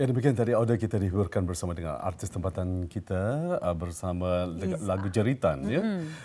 Ya demikian tadi audio kita dihiburkan bersama dengan artis tempatan kita uh, bersama Izzah. lagu Jeritan mm-hmm.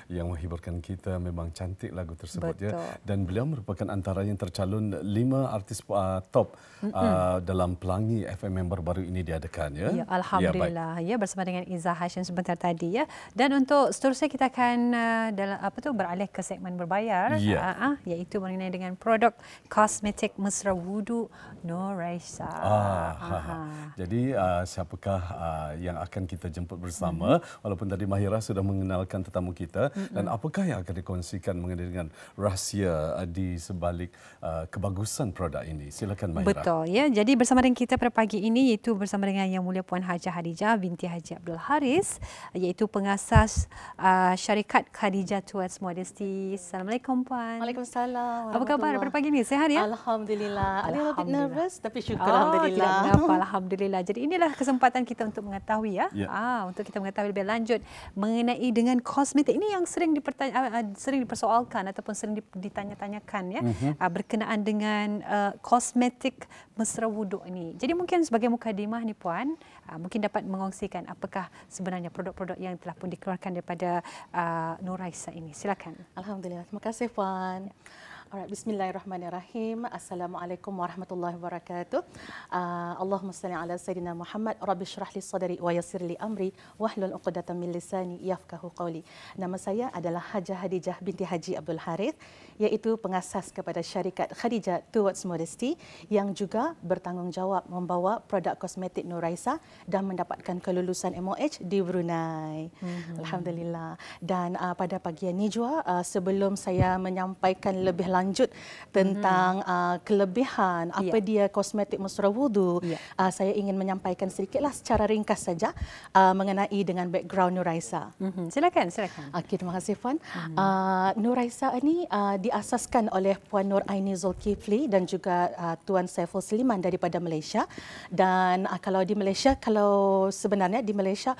ya yang menghiburkan kita memang cantik lagu tersebut ya. Betul. ya dan beliau merupakan antara yang tercalon lima artis uh, top mm-hmm. uh, dalam Pelangi FM member baru ini diadakan ya. Ya, ya alhamdulillah ya, ya bersama dengan Iza Hashim sebentar tadi ya dan untuk seterusnya kita akan uh, dalam apa tu beralih ke segmen berbayar ya. uh, uh, iaitu mengenai dengan produk kosmetik mesra wudu Noraisa. Ah, uh-huh. Jadi uh, siapakah uh, yang akan kita jemput bersama? Mm-hmm. Walaupun tadi Mahira sudah mengenalkan tetamu kita mm-hmm. dan apakah yang akan dikongsikan mengenai dengan rahsia uh, di sebalik uh, kebagusan produk ini? Silakan Mahira. Betul ya. Jadi bersama dengan kita pada pagi ini iaitu bersama dengan Yang Mulia Puan Hajah Hadijah binti Haji Abdul Haris iaitu pengasas uh, syarikat Khadijah Towards Modesty. Assalamualaikum puan. Waalaikumsalam. Apa khabar pada pagi ini? Sehat ya? Alhamdulillah. Alhamdulillah. Alhamdulillah. Nervous tapi syukur oh, alhamdulillah. Tidak mengapa. Alhamdulillah. Jadi inilah kesempatan kita untuk mengetahui ya. Yeah. Ah, untuk kita mengetahui lebih lanjut mengenai dengan kosmetik ini yang sering dipertanya uh, sering dipersoalkan ataupun sering ditanya-tanyakan ya mm-hmm. uh, berkenaan dengan uh, kosmetik mesra wuduk ini. Jadi mungkin sebagai mukadimah ni puan uh, mungkin dapat mengongsikan apakah sebenarnya produk-produk yang telah pun dikeluarkan daripada uh, Nuraisa ini. Silakan. Alhamdulillah. Terima kasih puan. Yeah. Alright, bismillahirrahmanirrahim. Assalamualaikum warahmatullahi wabarakatuh. Uh, Allahumma salli ala sayyidina Muhammad. Rabbi syrah li sadari wa yasir li amri. Wahlul uqdatan min lisani yafkahu qawli. Nama saya adalah Hajah Hadijah binti Haji Abdul Harith iaitu pengasas kepada syarikat Khadijah Towards Modesty yang juga bertanggungjawab membawa produk kosmetik Nuraisa dan mendapatkan kelulusan MOH di Brunei. Mm-hmm. Alhamdulillah. Dan uh, pada pagi ini juga uh, sebelum saya menyampaikan lebih lanjut tentang mm-hmm. uh, kelebihan apa ya. dia kosmetik Mesra Wudu, yeah. uh, saya ingin menyampaikan sedikitlah secara ringkas saja uh, mengenai dengan background Nuraisa. Mm-hmm. Silakan, silakan. Okay, terima kasih Puan. Mm-hmm. Uh, Nuraisa ini uh, diasaskan oleh Puan Nur Aini Zulkifli dan juga uh, Tuan Saiful Seliman daripada Malaysia. Dan uh, kalau di Malaysia, kalau sebenarnya di Malaysia,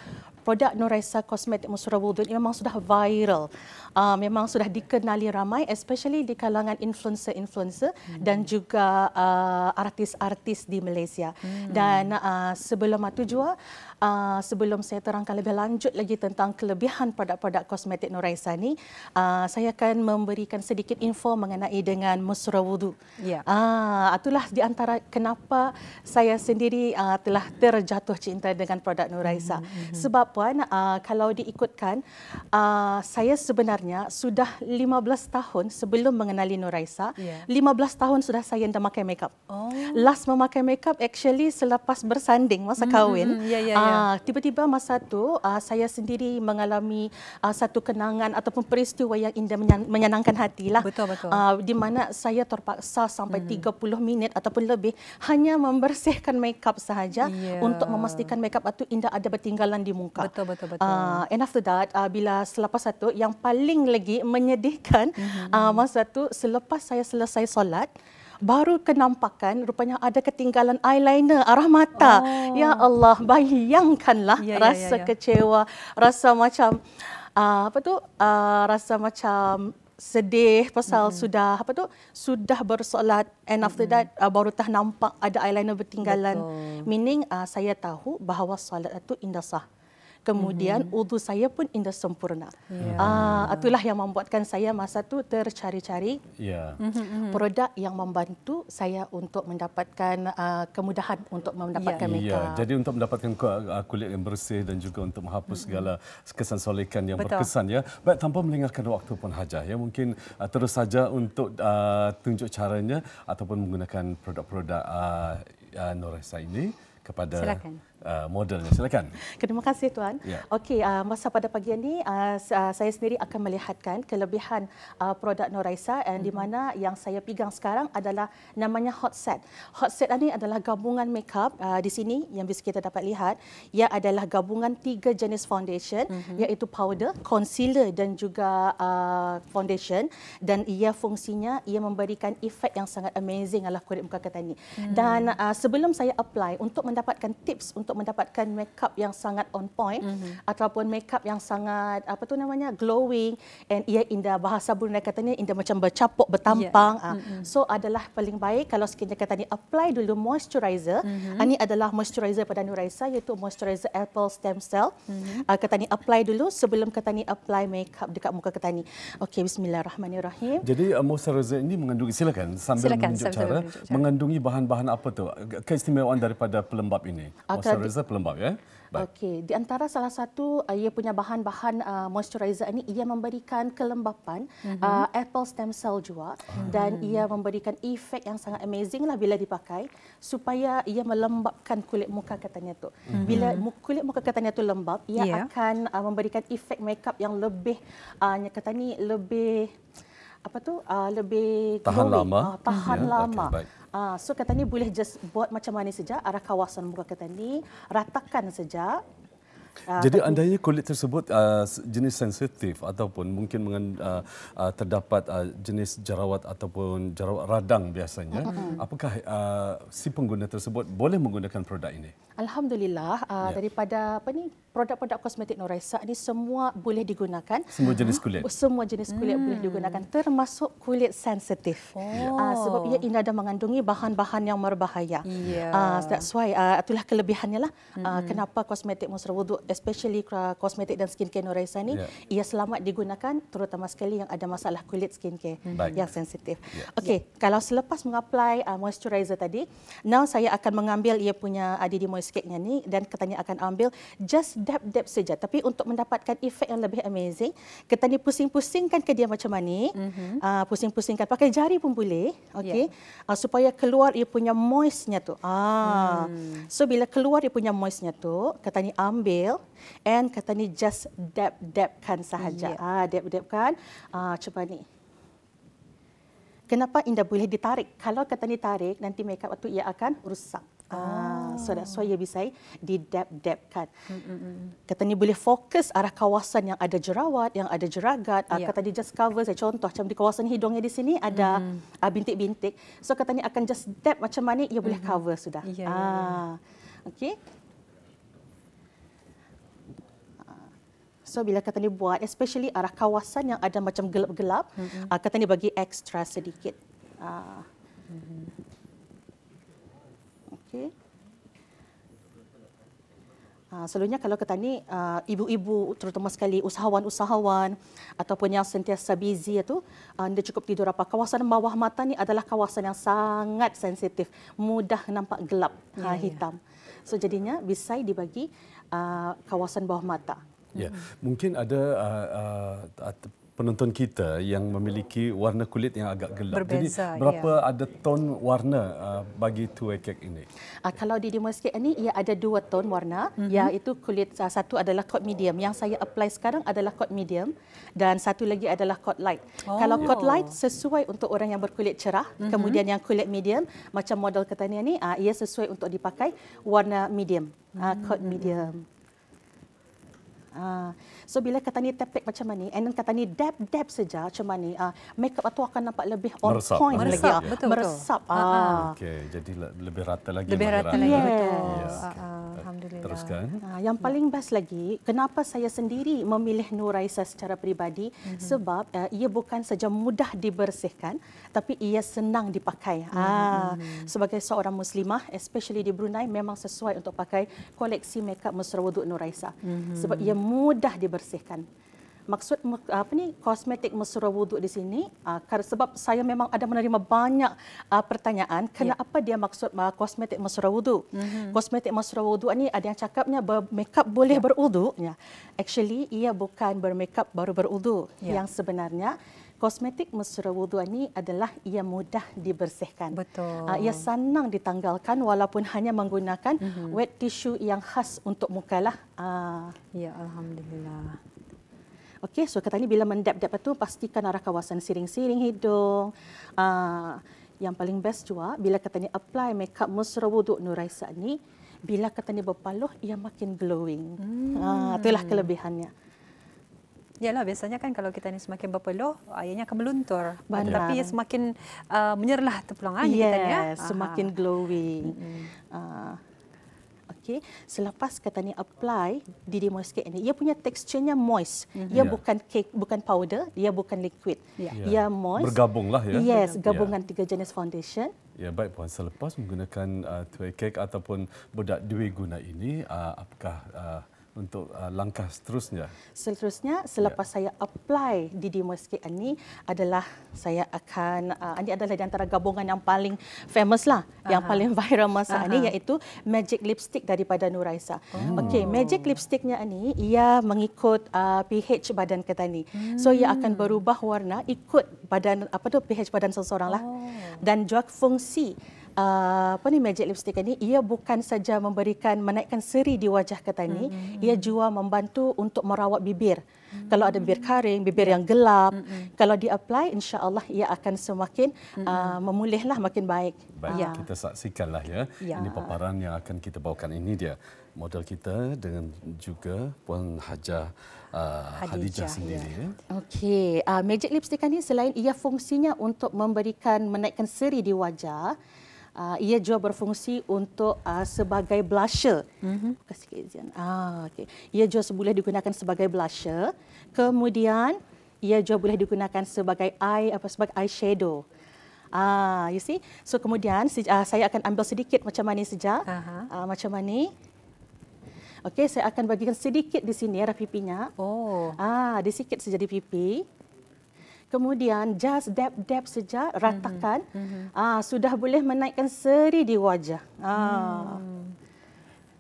produk Nuraisa Kosmetik Musura ini memang sudah viral. Uh, memang sudah dikenali ramai especially di kalangan influencer-influencer hmm. dan juga uh, artis-artis di Malaysia. Hmm. Dan uh, sebelum itu juga, uh, sebelum saya terangkan lebih lanjut lagi tentang kelebihan produk-produk kosmetik Nuraisa ini, uh, saya akan memberikan sedikit info mengenai dengan Musura Wudu. Yeah. Ya. Uh, itulah di antara kenapa saya sendiri uh, telah terjatuh cinta dengan produk Nuraisa. Hmm, hmm. Sebab Puan, uh, kalau diikutkan, uh, saya sebenarnya sudah 15 tahun sebelum mengenali Nuraisa, yeah. Ya. 15 tahun sudah saya tidak memakai makeup. Oh. Last memakai makeup actually selepas bersanding masa kahwin. Mm-hmm. Yeah, yeah, yeah. Uh, tiba-tiba masa tu uh, saya sendiri mengalami uh, satu kenangan ataupun peristiwa yang indah menyenangkan hati lah. Betul betul. Uh, di mana saya terpaksa sampai mm. 30 minit ataupun lebih hanya membersihkan makeup sahaja yeah. untuk memastikan makeup itu tidak ada bertinggalan di muka. Betul betul betul. Uh, and after that uh, bila selepas satu yang paling lagi menyedihkan mm-hmm. uh, masa tu selepas saya selesai solat baru kenampakan rupanya ada ketinggalan eyeliner arah mata. Oh. Ya Allah, bayangkanlah yeah, ya, ya, rasa yeah, yeah, yeah. kecewa, rasa macam uh, apa tu? Uh, rasa macam sedih pasal mm-hmm. sudah apa tu sudah bersolat and after mm-hmm. that uh, baru tak nampak ada eyeliner bertinggalan Betul. meaning uh, saya tahu bahawa solat itu indah sah kemudian mm-hmm. udhu saya pun indah sempurna. Yeah. Uh, itulah yang membuatkan saya masa tu tercari-cari yeah. Mm-hmm. produk yang membantu saya untuk mendapatkan uh, kemudahan untuk mendapatkan yeah. makeup. Yeah. Jadi untuk mendapatkan ah, kulit yang bersih dan juga untuk menghapus mm-hmm. segala kesan solekan yang Betul. berkesan ya. Baik tanpa melengahkan waktu pun hajah ya mungkin uh, terus saja untuk uh, tunjuk caranya ataupun menggunakan produk-produk uh, uh, Noresa ini kepada Silakan. Uh, modelnya. Silakan. Terima kasih tuan. Ya. Okey, uh, masa pada pagi ini uh, uh, saya sendiri akan melihatkan kelebihan uh, produk Noraisa dan mm-hmm. di mhm. mana yang saya pegang sekarang adalah namanya hot set. Hot set ini adalah gabungan makeup uh, di sini yang bisa kita dapat lihat ia adalah gabungan tiga jenis foundation mm-hmm. iaitu powder, concealer dan juga uh, foundation dan ia fungsinya ia memberikan efek yang sangat amazing ala kulit muka kita ini. Mm-hmm. Dan uh, sebelum saya apply untuk mendapatkan tips untuk untuk mendapatkan makeup yang sangat on point mm-hmm. ataupun makeup yang sangat apa tu namanya glowing and ia indah bahasa Brunei katanya indah macam bercapuk bertampang yeah. Ya. mm-hmm. so adalah paling baik kalau sekiranya kata ni apply dulu moisturizer mm-hmm. ini ah, adalah moisturizer pada Nuraisa iaitu moisturizer apple stem cell mm-hmm. kata ni apply dulu sebelum kata ni apply makeup dekat muka kata ni okey bismillahirrahmanirrahim jadi uh, moisturizer ini mengandungi silakan sambil silakan, menunjuk sambil cara menunjuk. mengandungi bahan-bahan apa tu keistimewaan daripada pelembap ini ah, moisturizer moisturizer pelembap ya. Okey, di antara salah satu uh, ia punya bahan-bahan uh, moisturizer ini ia memberikan kelembapan mm-hmm. uh, apple stem cell juga mm-hmm. dan ia memberikan efek yang sangat amazing lah bila dipakai supaya ia melembapkan kulit muka katanya tu. Mm-hmm. Bila kulit muka katanya tu lembap, ia yeah. akan uh, memberikan efek makeup yang lebih uh, kata ni lebih apa tu? Uh, lebih tahan glowing. lama. Uh, tahan mm lama. Okay, Ah, so kata ni boleh just buat macam mana saja arah kawasan muka kata ni ratakan saja. Ah, Jadi uh, andainya kulit tersebut uh, jenis sensitif ataupun mungkin mengen, uh, uh, terdapat uh, jenis jerawat ataupun jerawat radang biasanya, uh-huh. apakah uh, si pengguna tersebut boleh menggunakan produk ini? Alhamdulillah uh, yeah. daripada apa ni produk-produk kosmetik Noraisa ni semua boleh digunakan. Semua jenis kulit. Semua jenis kulit hmm. boleh digunakan termasuk kulit sensitif. Oh. Uh, sebab ia ini ada mengandungi bahan-bahan yang berbahaya. Yeah. Uh, that's why uh, itulah kelebihannya lah. Ah, hmm. kenapa kosmetik Monster Wuduk especially kosmetik dan skincare Noraisa ni yeah. ia selamat digunakan terutama sekali yang ada masalah kulit skincare hmm. yang sensitif. Yeah. Okey, yeah. kalau selepas mengapply uh, moisturizer tadi, now saya akan mengambil ia punya uh, Didi Moist cake ni dan katanya akan ambil just dab-dab saja tapi untuk mendapatkan efek yang lebih amazing kita ni pusing-pusingkan ke dia macam mana mm-hmm. uh, pusing-pusingkan pakai jari pun boleh okey yeah. Ya. uh, supaya keluar dia punya moistnya tu ah hmm. so bila keluar dia punya moistnya tu ni ambil and ni just dab-dabkan sahaja yeah. ah dab-dabkan ah uh, cuba ni kenapa indah boleh ditarik kalau ni tarik nanti makeup waktu ia akan rusak Ah, ah. So that's why ia bisai didap-dapkan. Kata ni boleh fokus arah kawasan yang ada jerawat, yang ada jeragat. Yeah. Ya. Kata dia just cover saya contoh macam di kawasan hidungnya di sini ada mm bintik-bintik. So kata ni akan just dap macam mana ia boleh mm-hmm. cover sudah. Yeah, ya, ah. Yeah. Okey. So bila kata ni buat especially arah kawasan yang ada macam gelap-gelap, mm-hmm. kata ni bagi extra sedikit. Ah. Mm-hmm. Okey. Uh, selalunya kalau kata ni uh, ibu-ibu terutama sekali usahawan-usahawan ataupun yang sentiasa busy itu ya uh, ah, dia cukup tidur apa kawasan bawah mata ni adalah kawasan yang sangat sensitif mudah nampak gelap yeah, ha, uh, ya. hitam yeah. so jadinya bisai dibagi uh, kawasan bawah mata ya yeah. mm-hmm. mungkin ada uh, uh, penonton kita yang memiliki warna kulit yang agak gelap. Berbeza, Jadi ya. berapa ya. ada ton warna uh, bagi tuai kek ini? Uh, kalau di Demoskit ini ia ada dua ton warna, mm-hmm. iaitu kulit uh, satu adalah coat medium. Yang saya apply sekarang adalah coat medium dan satu lagi adalah coat light. Oh. Kalau coat light sesuai untuk orang yang berkulit cerah, mm-hmm. kemudian yang kulit medium macam model ketania ni uh, ia sesuai untuk dipakai warna medium, uh, coat mm-hmm. medium. Ah. So bila kata ni tepek macam ni and then kata ni dab dab saja macam ni, ah, Make up tu akan nampak lebih on meresap. point meresap. lagi. Ah. Betul, meresap. Betul. Ah. ah. ah. Okey, jadi lebih rata lagi. Lebih rata lagi. Yes. yes. Okay. Alhamdulillah. Teruskan. Ah, yang paling best lagi, kenapa saya sendiri memilih Nuraisa secara peribadi? Mm-hmm. Sebab uh, ia bukan saja mudah dibersihkan, tapi ia senang dipakai. Ah, mm-hmm. Ah, sebagai seorang muslimah especially di Brunei memang sesuai untuk pakai koleksi mekap Mesra Wuduk Nuraisa mm-hmm. sebab ia mudah dibersihkan. Maksud apa ni kosmetik Mesra Wuduk di sini ah, sebab saya memang ada menerima banyak ah, pertanyaan kenapa ya. yeah. dia maksud ah, kosmetik Mesra Wuduk. Mm-hmm. Kosmetik Mesra Wuduk ni ada yang cakapnya bermakeup boleh yeah. beruduknya. Actually ia bukan bermakeup baru berwuduk yeah. yang sebenarnya kosmetik mesra wudhu ini adalah ia mudah dibersihkan. Betul. Uh, ia senang ditanggalkan walaupun hanya menggunakan mm-hmm. wet tissue yang khas untuk muka lah. Uh. Ah. Ya, alhamdulillah. Okey, so kata ni bila mendap-dap itu pastikan arah kawasan siring-siring hidung. Uh, yang paling best juga bila kata ni apply makeup mesra wudhu Nuraisa ni bila kata ni berpaluh ia makin glowing. Hmm. Uh, itulah kelebihannya. Yalah biasanya kan kalau kita ni semakin berpeluh ayahnya akan meluntur. Benar. Tapi ia semakin uh, menyerlah terpulang ayah kan, yes, ya. semakin Aha. glowing. Mm-hmm. Uh, Okay. selepas kata ni apply di moisturizer ni ia punya teksturnya moist mm-hmm. ia yeah. bukan ya. cake bukan powder ia bukan liquid yeah. Yeah. ia ya. moist bergabunglah ya yes ya. gabungan yeah. tiga jenis foundation ya baik puan selepas menggunakan uh, tuai cake ataupun bedak dua guna ini uh, apakah uh, untuk uh, langkah seterusnya? Seterusnya, selepas ya. saya apply di di KN ini adalah saya akan, uh, ini adalah di antara gabungan yang paling famous lah, Aha. yang paling viral masa ini iaitu Magic Lipstick daripada Nuraisa. Oh. Okey, Magic Lipsticknya ini, ia mengikut uh, pH badan kita ni. Hmm. So, ia akan hmm. berubah warna ikut badan, apa tu, pH badan seseorang lah. Oh. Dan juga fungsi uh, apa ni magic lipstick ini ia bukan saja memberikan menaikkan seri di wajah ketani mm-hmm. ia juga membantu untuk merawat bibir mm-hmm. kalau ada bibir kering bibir yeah. yang gelap mm-hmm. kalau di apply insyaallah ia akan semakin mm-hmm. uh, memulihlah makin baik baik ya. kita saksikanlah ya. ya ini paparan yang akan kita bawakan ini dia model kita dengan juga puan Haja Uh, Hadijah, Hadijah sendiri. Ya. ya. Okey, uh, magic lipstick ini selain ia fungsinya untuk memberikan menaikkan seri di wajah, uh, ia juga berfungsi untuk uh, sebagai blusher. Mhm. sikit Zian. Ah okay. Ia juga boleh digunakan sebagai blusher. Kemudian ia juga boleh digunakan sebagai eye apa sebagai eye shadow. Ah you see. So kemudian se- uh, ah, saya akan ambil sedikit macam mana saja. Uh-huh. Uh, macam mana? Okey, saya akan bagikan sedikit di sini ya, pipinya. Oh. Ah, di sikit saja di pipi kemudian just dab dab sejak mhm. ratakan mm-hmm. uh, sudah boleh menaikkan seri di wajah. Uh. Mm.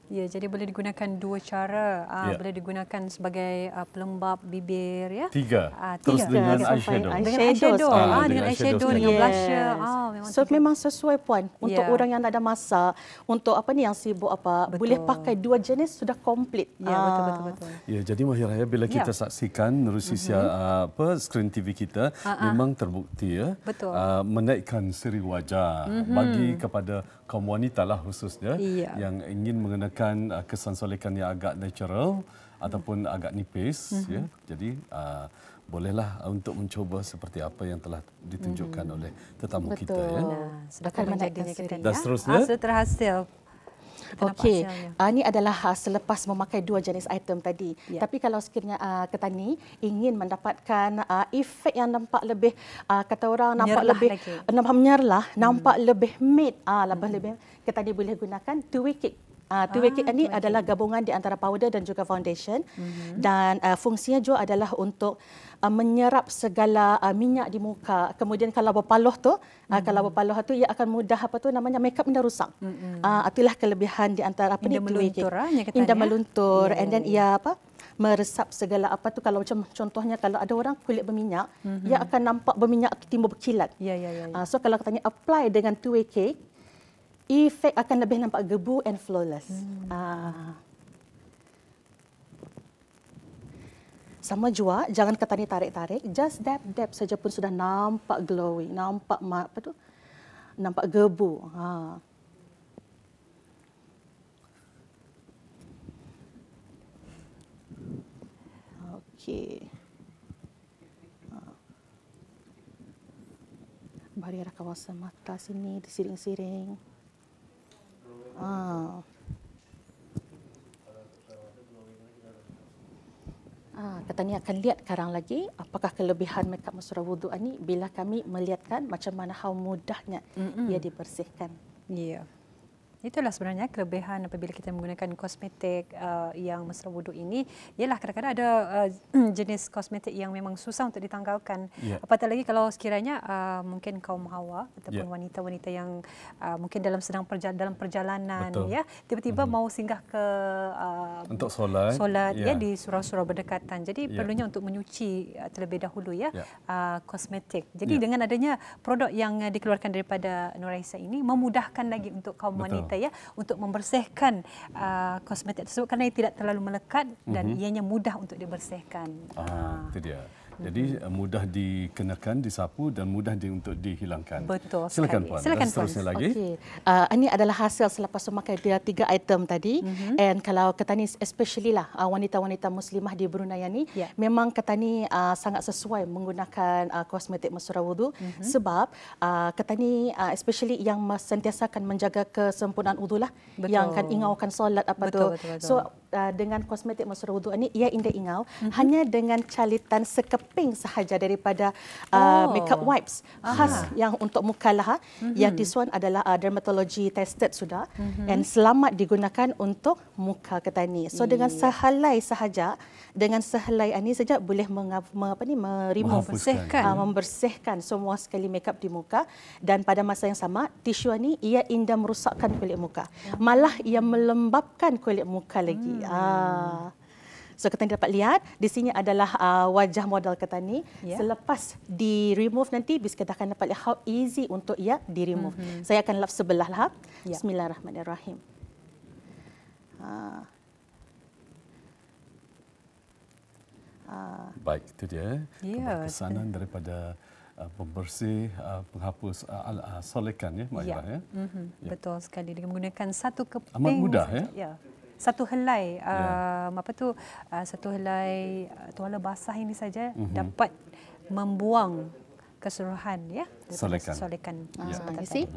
Ya, jadi boleh digunakan dua cara. Ah, ya. Uh, boleh digunakan sebagai uh, ah, pelembap bibir, ya. Tiga. Uh, tiga. Terus dengan tiga. eyeshadow. Dengan eyeshadow. Ah, dengan, dengan eyeshadow dengan yes. blusher. Ah, memang so tiga. memang sesuai puan untuk ya. orang yang tak ada masa, untuk apa ni yang sibuk apa, betul. boleh pakai dua jenis sudah komplit. Ya, ah. betul betul betul. Ya, jadi Mahiraya bila ya. kita saksikan menerusi uh-huh. Mhm. apa skrin TV kita uh-huh. memang terbukti ya. Betul. Uh, menaikkan seri wajah uh-huh. bagi kepada kaum wanita lah khususnya ya. yang ingin mengenakan menggunakan uh, kesan solekan yang agak natural ataupun agak nipis mm-hmm. ya jadi uh, bolehlah uh, untuk mencuba seperti apa yang telah ditunjukkan mm-hmm. oleh tetamu Betul. Ya. Ya. Ah, kita ya sedangkan menjadinya kita dah seterusnya hasil terhasil Okey, uh, ini adalah uh, selepas memakai dua jenis item tadi. Yeah. Tapi kalau sekiranya uh, ketani ingin mendapatkan uh, efek yang nampak lebih uh, kata orang nampak lebih nampak menyerlah, hmm. nampak lebih made, uh, lebih hmm. lebih ketani boleh gunakan two wicket Uh, PWK ah, ah ini adalah gabungan di antara powder dan juga foundation mm-hmm. dan uh, fungsinya juga adalah untuk uh, menyerap segala uh, minyak di muka. Kemudian kalau berpaloh tu, mm-hmm. uh, kalau berpaloh tu ia akan mudah apa tu namanya makeup dah rusak. Mm-hmm. Uh, itulah kelebihan di antara apa Indah ni meluntur, PWK. Lah Indah ya. meluntur, Indah ya, meluntur ya, and then ia apa? meresap segala apa tu kalau macam contohnya kalau ada orang kulit berminyak mm-hmm. ia akan nampak berminyak timbul berkilat. Ya yeah, ya yeah, ya. Yeah, yeah. uh, so kalau katanya apply dengan 2 way efek akan lebih nampak gebu and flawless. Hmm. Ah. Sama juga, jangan kata ni tarik-tarik, just dab-dab saja pun sudah nampak glowing, nampak apa tu? Nampak gebu. Ha. Okey. Ah. Barirah kawasan mata sini, disiring-siring. Ah. Ah, kata ni akan lihat sekarang lagi apakah kelebihan mekap mesra wuduk ini bila kami melihatkan macam mana how mudahnya mm-hmm. ia dibersihkan. Yeah. Itulah sebenarnya kelebihan apabila kita menggunakan kosmetik uh, yang mesra wudhu ini. Ialah kadang-kadang ada uh, jenis kosmetik yang memang susah untuk ditanggalkan. Yeah. Apatah lagi kalau sekiranya uh, mungkin kaum hawa ataupun ya. wanita-wanita yeah. yang uh, mungkin dalam sedang perjalan, dalam perjalanan Betul. ya, tiba-tiba mm-hmm. mau singgah ke uh, untuk solat, solat yeah. ya di surau-surau berdekatan. Jadi yeah. perlunya untuk menyuci uh, terlebih dahulu ya yeah. uh, kosmetik. Jadi yeah. dengan adanya produk yang uh, dikeluarkan daripada Nuraisa ini memudahkan lagi hmm. untuk kaum Betul. wanita kata ya untuk membersihkan uh, kosmetik tersebut kerana ia tidak terlalu melekat dan mm-hmm. ianya mudah untuk dibersihkan. Ah, ah. itu dia. Jadi eh, mudah dikenakan, disapu dan mudah di, untuk dihilangkan. Betul. Silakan puan. Silakan puan. Okey. Okay. Uh, ini adalah hasil selepas memakai dia tiga item tadi. Mm-hmm. And kalau ketani especially lah uh, wanita-wanita Muslimah di Brunei ini, yeah. memang ketani uh, sangat sesuai menggunakan uh, kosmetik mesra wudu mm-hmm. sebab uh, ketani uh, especially yang sentiasa akan menjaga kesempurnaan wudu lah. yang akan ingaukan solat apa betul, tu. Betul, betul, betul. So uh, dengan kosmetik masuk wudhu ini ia indah ingau mm-hmm. hanya dengan calitan sekeping sahaja daripada uh, oh. makeup wipes khas Aha. yang untuk muka lah. Mm-hmm. Ha. Yang this one adalah uh, dermatology tested sudah mm-hmm. and selamat digunakan untuk muka ketani. So yeah. dengan sehelai sahaja dengan sehelai ini saja boleh meng- apa ni membersihkan uh, membersihkan semua sekali makeup di muka dan pada masa yang sama tisu ini ia indah merosakkan kulit muka. Ya. Malah ia melembabkan kulit muka lagi. Hmm. Ah. So kita dapat lihat di sini adalah uh, wajah model kata ni. Yeah. Selepas di remove nanti bis kita akan dapat lihat how easy untuk ia di remove. Mm-hmm. Saya akan lap sebelah lah. Yeah. Bismillahirrahmanirrahim. Uh. Uh. Baik itu dia. Yeah. Ya, Pesanan daripada Uh, pembersih, uh, penghapus uh, uh, solekan ya, Mak ya. Ya? Mm-hmm. ya. Betul sekali. Dengan menggunakan satu keping. Amat mudah. Ya? ya satu helai yeah. uh, um, apa tu uh, satu helai uh, tuala basah ini saja mm-hmm. dapat membuang keseluruhan ya solekan solekan ya. ah, yeah. you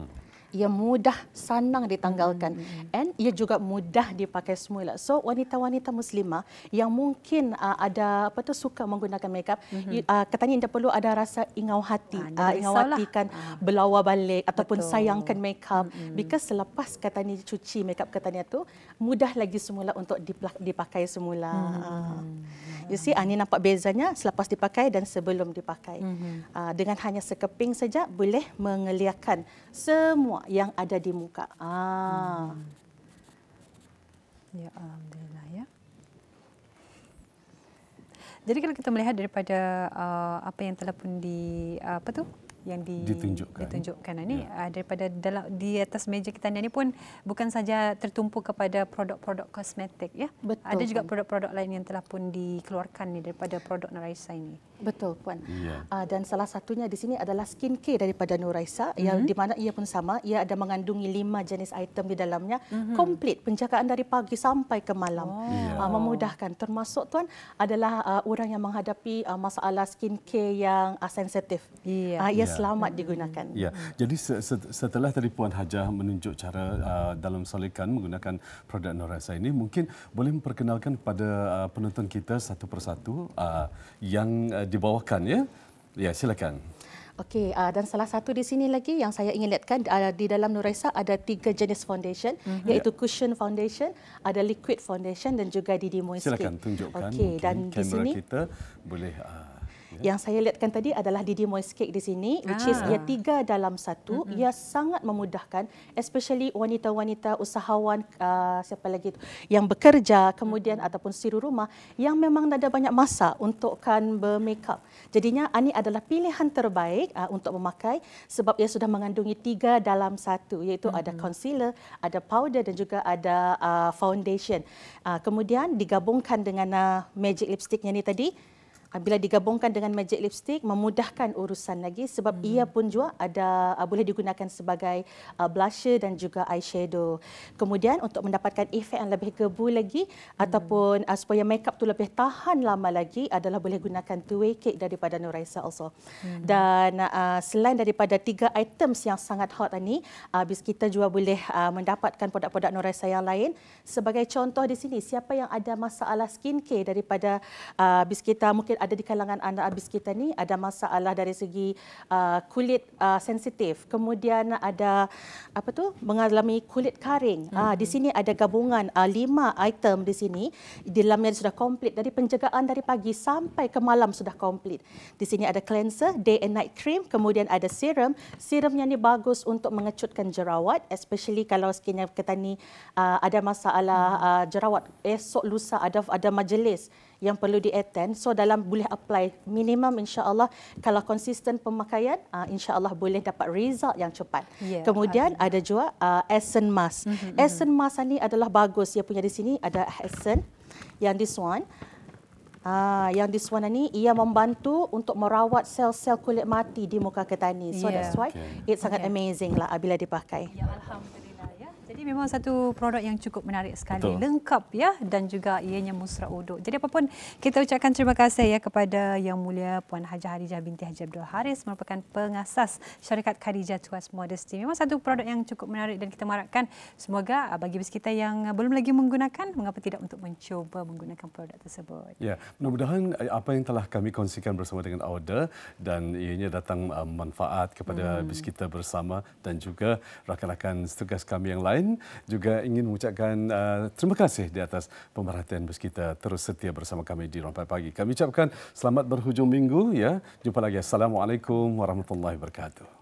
ia mudah sanang ditanggalkan mm-hmm. and ia juga mudah dipakai semula. So wanita-wanita muslimah yang mungkin uh, ada apa tu suka menggunakan makeup mm-hmm. uh, katanya tidak perlu ada rasa ingau hati, ah, uh, ingau hatikan ah. belawa balik ataupun Betul. sayangkan makeup mm-hmm. because selepas katanya cuci makeup katanya tu mudah lagi semula untuk dipakai semula. Mm-hmm. Uh. You see ani ah, nampak bezanya selepas dipakai dan sebelum dipakai. Mm-hmm. dengan hanya sekeping saja boleh mengeliakan semua lemak yang ada di muka. Ah. Hmm. Ya alhamdulillah ya. Jadi kalau kita melihat daripada uh, apa yang telah pun di uh, apa tu yang di, ditunjukkan. ditunjukkan ini lah ya. Uh, daripada dalam, di atas meja kita ini pun bukan saja tertumpu kepada produk-produk kosmetik ya. Betul. Ada juga produk-produk lain yang telah pun dikeluarkan ni daripada produk Naraisa ini. Betul puan. Yeah. Uh, dan salah satunya di sini adalah skin care daripada Nuraisa mm-hmm. yang mhm. di mana ia pun sama ia ada mengandungi lima jenis item di dalamnya mm-hmm. komplit penjagaan dari pagi sampai ke malam. Oh. Uh, memudahkan termasuk tuan adalah uh, orang yang menghadapi uh, masalah care yang uh, sensitif. Yeah. Uh, ia yeah. selamat yeah. digunakan. Ya. Yeah. Jadi setelah tadi puan Hajah menunjuk cara uh, dalam solekan menggunakan produk Nuraisa ini mungkin boleh memperkenalkan kepada uh, penonton kita satu persatu uh, yang uh, dibawakan ya. Ya, silakan. Okey, uh, dan salah satu di sini lagi yang saya ingin lihatkan uh, di dalam Nuraisa ada tiga jenis foundation mm-hmm. iaitu yeah. cushion foundation, ada liquid foundation dan juga didi moisture. Silakan tunjukkan. Okey, dan di sini kita boleh uh, Okay. Ya. Yang saya lihatkan tadi adalah Didi Moist Cake di sini, ah. which is ah. ia tiga dalam satu. Mm-hmm. Ia sangat memudahkan, especially wanita-wanita usahawan uh, siapa lagi itu, yang bekerja kemudian ataupun siru rumah yang memang ada banyak masa untuk kan bermakeup. Jadinya ah, ini adalah pilihan terbaik uh, untuk memakai sebab ia sudah mengandungi tiga dalam satu, iaitu mm-hmm. ada concealer, ada powder dan juga ada uh, foundation. Uh, kemudian digabungkan dengan uh, magic lipsticknya ni tadi. Ah, bila digabungkan dengan magic lipstick memudahkan urusan lagi sebab hmm. ia pun juga ada uh, boleh digunakan sebagai uh, blusher dan juga eyeshadow. Kemudian untuk mendapatkan efek yang lebih gebu lagi hmm. ataupun uh, supaya makeup tu lebih tahan lama lagi adalah boleh gunakan two-way cake daripada Nuraisa also. Hmm. Dan uh, selain daripada tiga items yang sangat hot ini habis uh, kita juga boleh uh, mendapatkan produk-produk Nuraisa yang lain. Sebagai contoh di sini siapa yang ada masalah skincare daripada habis uh, kita mungkin ada di kalangan anak abis kita ni ada masalah dari segi uh, kulit uh, sensitif. Kemudian ada apa tu mengalami kulit kering. Ah, mm-hmm. Uh, di sini ada gabungan uh, lima item di sini. Di dalamnya sudah komplit dari penjagaan dari pagi sampai ke malam sudah komplit. Di sini ada cleanser, day and night cream, kemudian ada serum. Serumnya ni bagus untuk mengecutkan jerawat especially kalau sekiranya kita ni uh, ada masalah mm-hmm. uh, jerawat esok lusa ada ada majlis yang perlu diattend. So dalam boleh apply minimum insya-Allah kalau konsisten pemakaian uh, insya-Allah boleh dapat result yang cepat. Yeah, Kemudian ada, ada juga uh, ah, essence mask. Mm-hmm, mhm. essence mask ni adalah bagus. Dia punya di sini ada essence yang this one Ah, yang this one ni ia membantu untuk merawat sel-sel kulit mati di muka ketani. So yeah. that's why okay. it sangat ya. amazing lah bila dipakai. Ya, Alhamdulillah memang satu produk yang cukup menarik sekali. Betul. Lengkap ya dan juga ianya musra uduk. Jadi apapun kita ucapkan terima kasih ya kepada Yang Mulia Puan Hajah Harijah binti Haji Abdul Haris merupakan pengasas syarikat Khadijah Tuas Modesty. Memang satu produk yang cukup menarik dan kita mengharapkan semoga ah, bagi bis kita yang belum lagi menggunakan mengapa tidak untuk mencuba menggunakan produk tersebut. Ya, mudah-mudahan eh, apa yang telah kami kongsikan bersama dengan order dan ianya datang eh, manfaat kepada hmm. bis kita bersama dan juga rakan-rakan tugas kami yang lain juga ingin mengucapkan uh, terima kasih di atas pemerhatian bus kita terus setia bersama kami di Rompai Pagi. Kami ucapkan selamat berhujung minggu. ya. Jumpa lagi. Assalamualaikum warahmatullahi wabarakatuh.